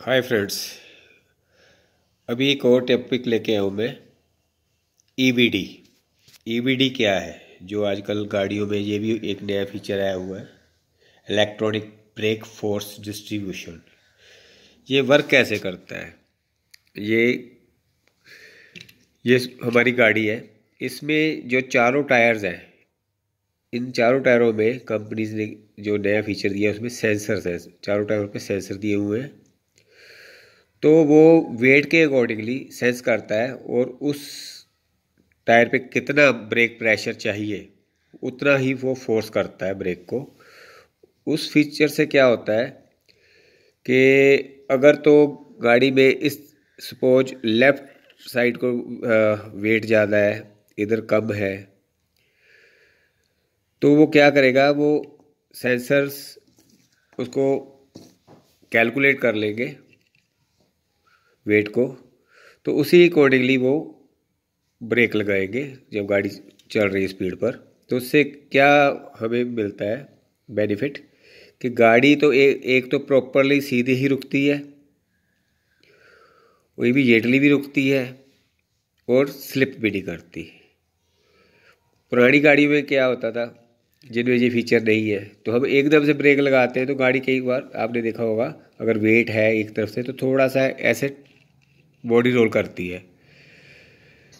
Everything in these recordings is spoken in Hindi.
हाय फ्रेंड्स अभी एक और टॉपिक लेके हूँ मैं ईबीडी e ईबीडी e क्या है जो आजकल गाड़ियों में ये भी एक नया फीचर आया हुआ है इलेक्ट्रॉनिक ब्रेक फोर्स डिस्ट्रीब्यूशन ये वर्क कैसे करता है ये ये हमारी गाड़ी है इसमें जो चारों टायर्स हैं इन चारों टायरों में कंपनीज ने जो नया फीचर दिया उसमें सेंसर्स हैं चारों टायरों पे सेंसर दिए हुए हैं तो वो वेट के अकॉर्डिंगली सेंस करता है और उस टायर पे कितना ब्रेक प्रेशर चाहिए उतना ही वो फोर्स करता है ब्रेक को उस फीचर से क्या होता है कि अगर तो गाड़ी में इस सपोज लेफ्ट साइड को वेट ज़्यादा है इधर कम है तो वो क्या करेगा वो सेंसर्स उसको कैलकुलेट कर लेंगे वेट को तो उसी अकॉर्डिंगली वो ब्रेक लगाएंगे जब गाड़ी चल रही स्पीड पर तो उससे क्या हमें मिलता है बेनिफिट कि गाड़ी तो ए, एक तो प्रॉपरली सीधी ही रुकती है इमीजिएटली भी रुकती है और स्लिप भी नहीं करती पुरानी गाड़ी में क्या होता था जिनमें ये फीचर नहीं है तो हम एकदम से ब्रेक लगाते हैं तो गाड़ी कई बार आपने देखा होगा अगर वेट है एक तरफ से तो थोड़ा सा ऐसे बॉडी रोल करती है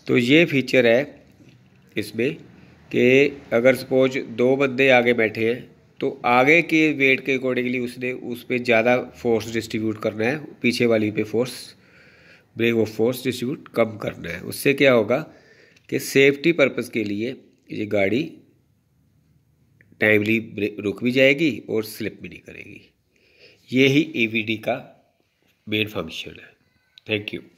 तो ये फीचर है इसमें कि अगर सपोज दो बंदे आगे बैठे हैं तो आगे के वेट के अकॉर्डिंगली उसने उस पर ज़्यादा फोर्स डिस्ट्रीब्यूट करना है पीछे वाली पे force brake of force distribute कम करना है उससे क्या होगा कि सेफ्टी पर्पज़ के लिए ये गाड़ी टाइमली रुक भी जाएगी और स्लिप भी नहीं करेगी यही ई e का मेन फंक्शन है थैंक यू